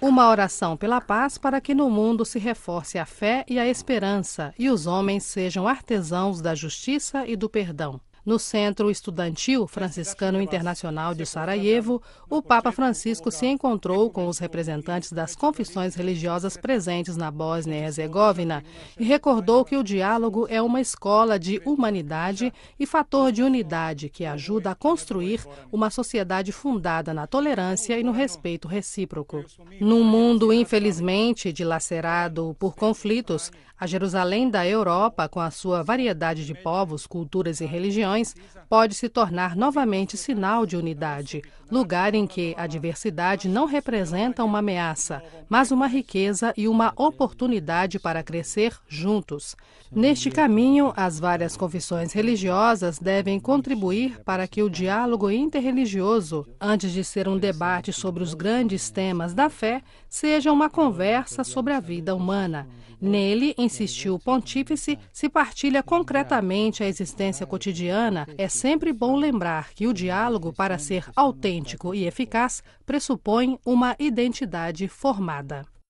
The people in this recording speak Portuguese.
Uma oração pela paz para que no mundo se reforce a fé e a esperança e os homens sejam artesãos da justiça e do perdão. No Centro Estudantil Franciscano Internacional de Sarajevo, o Papa Francisco se encontrou com os representantes das confissões religiosas presentes na Bósnia e Herzegovina e recordou que o diálogo é uma escola de humanidade e fator de unidade que ajuda a construir uma sociedade fundada na tolerância e no respeito recíproco. Num mundo, infelizmente, dilacerado por conflitos, a Jerusalém da Europa, com a sua variedade de povos, culturas e religiões, pode se tornar novamente sinal de unidade, lugar em que a diversidade não representa uma ameaça, mas uma riqueza e uma oportunidade para crescer juntos. Neste caminho, as várias confissões religiosas devem contribuir para que o diálogo interreligioso, antes de ser um debate sobre os grandes temas da fé, seja uma conversa sobre a vida humana. Nele, insistiu o pontífice, se partilha concretamente a existência cotidiana é sempre bom lembrar que o diálogo, para ser autêntico e eficaz, pressupõe uma identidade formada.